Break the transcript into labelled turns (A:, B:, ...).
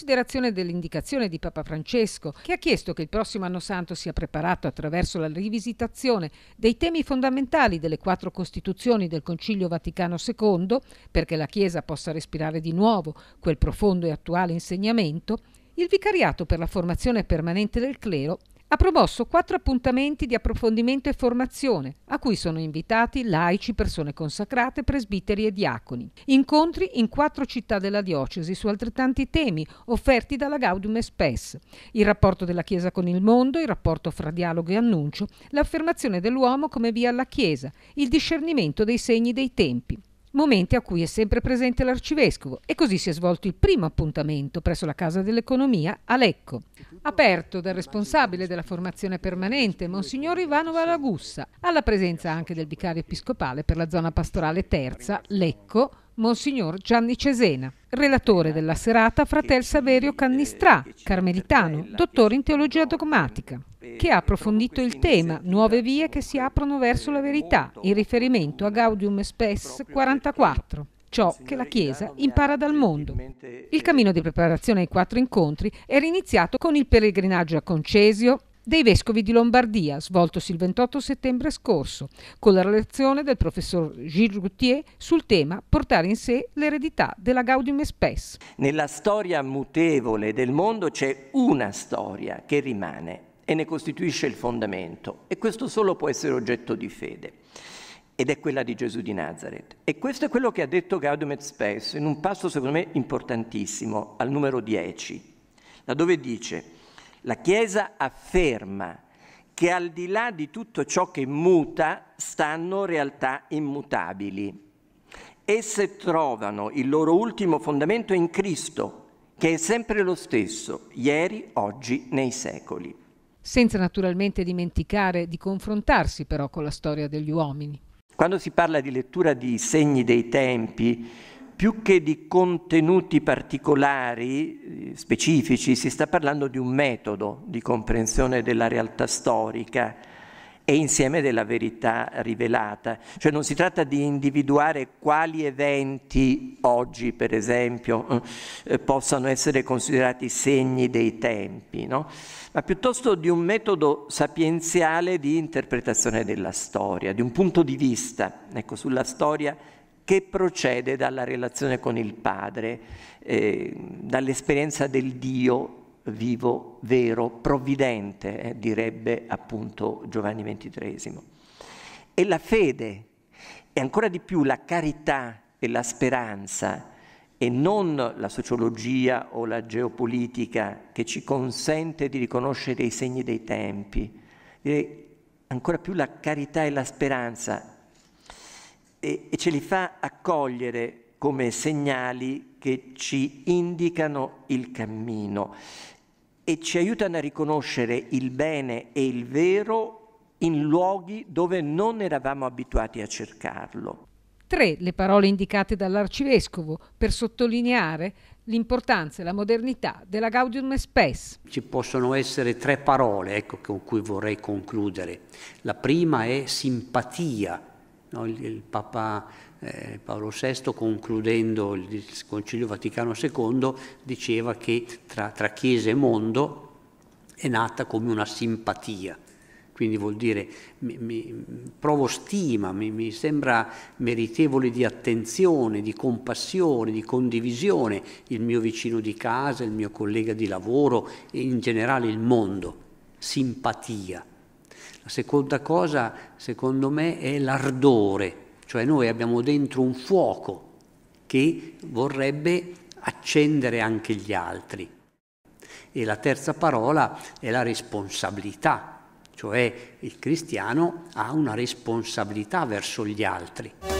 A: considerazione dell'indicazione di Papa Francesco, che ha chiesto che il prossimo anno santo sia preparato attraverso la rivisitazione dei temi fondamentali delle quattro Costituzioni del Concilio Vaticano II, perché la Chiesa possa respirare di nuovo quel profondo e attuale insegnamento, il Vicariato per la formazione permanente del clero ha promosso quattro appuntamenti di approfondimento e formazione, a cui sono invitati laici, persone consacrate, presbiteri e diaconi. Incontri in quattro città della diocesi su altrettanti temi offerti dalla Gaudium Spes. Il rapporto della Chiesa con il mondo, il rapporto fra dialogo e annuncio, l'affermazione dell'uomo come via alla Chiesa, il discernimento dei segni dei tempi momenti a cui è sempre presente l'arcivescovo e così si è svolto il primo appuntamento presso la Casa dell'Economia a Lecco, aperto dal responsabile della formazione permanente, Monsignor Ivano Valagussa, alla presenza anche del vicario episcopale per la zona pastorale terza, Lecco, Monsignor Gianni Cesena. Relatore della serata, fratel Saverio Cannistrà, carmelitano, dottore in teologia dogmatica, che ha approfondito il tema Nuove vie che si aprono verso la verità, in riferimento a Gaudium Spes 44 ciò che la Chiesa impara dal mondo. Il cammino di preparazione ai quattro incontri era iniziato con il pellegrinaggio a Concesio, dei Vescovi di Lombardia, svoltosi il 28 settembre scorso, con la relazione del professor Gilles Routier sul tema Portare in sé l'eredità della Gaudium Spes.
B: Nella storia mutevole del mondo c'è una storia che rimane e ne costituisce il fondamento e questo solo può essere oggetto di fede ed è quella di Gesù di Nazareth. E questo è quello che ha detto Gaudium et Spes in un passo secondo me importantissimo, al numero 10, laddove dice la Chiesa afferma che al di là di tutto ciò che muta stanno realtà immutabili. Esse trovano il loro ultimo fondamento in Cristo, che è sempre lo stesso, ieri, oggi, nei secoli.
A: Senza naturalmente dimenticare di confrontarsi però con la storia degli uomini.
B: Quando si parla di lettura di segni dei tempi, più che di contenuti particolari, eh, specifici, si sta parlando di un metodo di comprensione della realtà storica e insieme della verità rivelata. Cioè non si tratta di individuare quali eventi oggi, per esempio, eh, eh possano essere considerati segni dei tempi, no? ma piuttosto di un metodo sapienziale di interpretazione della storia, di un punto di vista ecco, sulla storia che procede dalla relazione con il Padre, eh, dall'esperienza del Dio vivo, vero, provvidente, eh, direbbe appunto Giovanni XXIII. E la fede, e ancora di più la carità e la speranza, e non la sociologia o la geopolitica che ci consente di riconoscere i segni dei tempi, direi ancora più la carità e la speranza e, e ce li fa accogliere come segnali che ci indicano il cammino e ci aiutano a riconoscere il bene e il vero in luoghi dove non eravamo abituati a cercarlo.
A: Tre le parole indicate dall'arcivescovo per sottolineare l'importanza e la modernità della Gaudium Spes.
C: Ci possono essere tre parole ecco, con cui vorrei concludere. La prima è simpatia, No, il, il, Papa eh, Paolo VI, concludendo il, Concilio Vaticano II, diceva che tra, tra, Chiesa e mondo è nata come una simpatia. Quindi vuol dire mi, mi, provo stima, mi, mi sembra meritevole di attenzione, di compassione, di condivisione il mio vicino di casa, il mio collega di lavoro e in generale il mondo. Simpatia la seconda cosa, secondo me, è l'ardore, cioè noi abbiamo dentro un fuoco che vorrebbe accendere anche gli altri. E la terza parola è la responsabilità, cioè il cristiano ha una responsabilità verso gli altri.